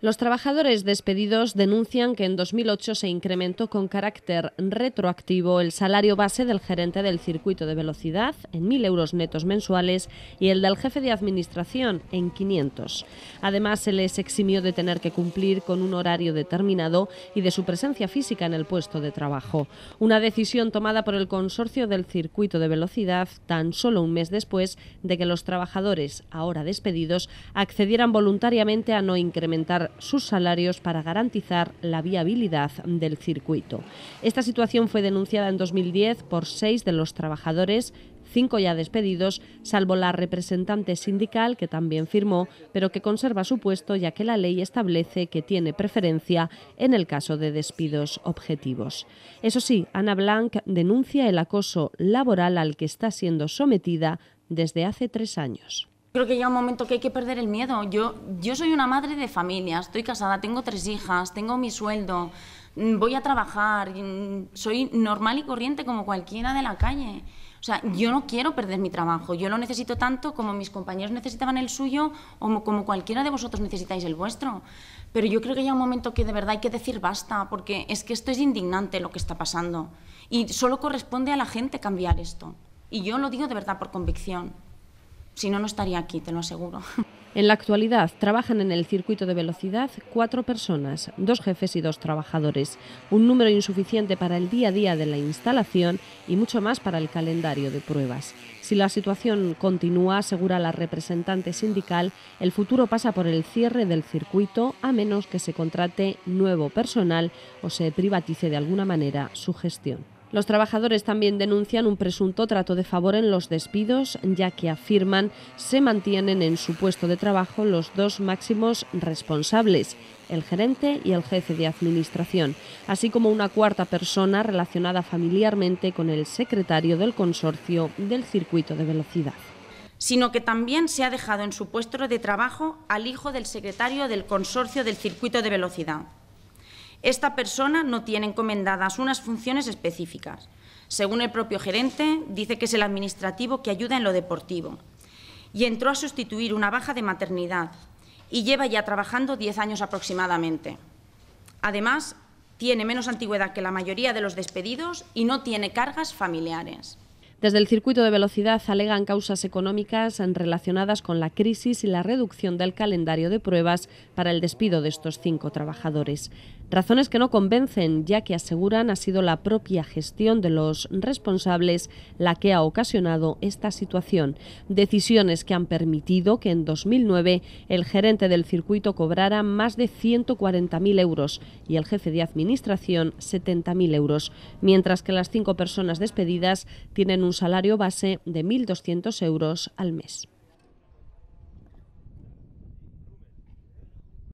Los trabajadores despedidos denuncian que en 2008 se incrementó con carácter retroactivo el salario base del gerente del circuito de velocidad en 1.000 euros netos mensuales y el del jefe de administración en 500. Además, se les eximió de tener que cumplir con un horario determinado y de su presencia física en el puesto de trabajo. Una decisión tomada por el consorcio del circuito de velocidad tan solo un mes después de que los trabajadores, ahora despedidos, accedieran voluntariamente a no incrementar sus salarios para garantizar la viabilidad del circuito. Esta situación fue denunciada en 2010 por seis de los trabajadores cinco ya despedidos, salvo la representante sindical que también firmó, pero que conserva su puesto ya que la ley establece que tiene preferencia en el caso de despidos objetivos. Eso sí, Ana Blanc denuncia el acoso laboral al que está siendo sometida desde hace tres años creo que llega un momento que hay que perder el miedo. Yo, yo soy una madre de familia, estoy casada, tengo tres hijas, tengo mi sueldo, mm, voy a trabajar, mm, soy normal y corriente como cualquiera de la calle. O sea, yo no quiero perder mi trabajo, yo lo necesito tanto como mis compañeros necesitaban el suyo o como cualquiera de vosotros necesitáis el vuestro. Pero yo creo que hay un momento que de verdad hay que decir basta, porque es que esto es indignante lo que está pasando. Y solo corresponde a la gente cambiar esto. Y yo lo digo de verdad por convicción. Si no, no estaría aquí, te lo aseguro. En la actualidad trabajan en el circuito de velocidad cuatro personas, dos jefes y dos trabajadores, un número insuficiente para el día a día de la instalación y mucho más para el calendario de pruebas. Si la situación continúa, asegura la representante sindical, el futuro pasa por el cierre del circuito a menos que se contrate nuevo personal o se privatice de alguna manera su gestión. Los trabajadores también denuncian un presunto trato de favor en los despidos, ya que afirman se mantienen en su puesto de trabajo los dos máximos responsables, el gerente y el jefe de administración, así como una cuarta persona relacionada familiarmente con el secretario del consorcio del circuito de velocidad sino que también se ha dejado en su puesto de trabajo al hijo del secretario del consorcio del circuito de velocidad. Esta persona no tiene encomendadas unas funciones específicas. Según el propio gerente, dice que es el administrativo que ayuda en lo deportivo y entró a sustituir una baja de maternidad y lleva ya trabajando diez años aproximadamente. Además, tiene menos antigüedad que la mayoría de los despedidos y no tiene cargas familiares. Desde el circuito de velocidad alegan causas económicas relacionadas con la crisis y la reducción del calendario de pruebas para el despido de estos cinco trabajadores. Razones que no convencen, ya que aseguran ha sido la propia gestión de los responsables la que ha ocasionado esta situación. Decisiones que han permitido que en 2009 el gerente del circuito cobrara más de 140.000 euros y el jefe de administración 70.000 euros, mientras que las cinco personas despedidas tienen un un salario base de 1.200 euros al mes.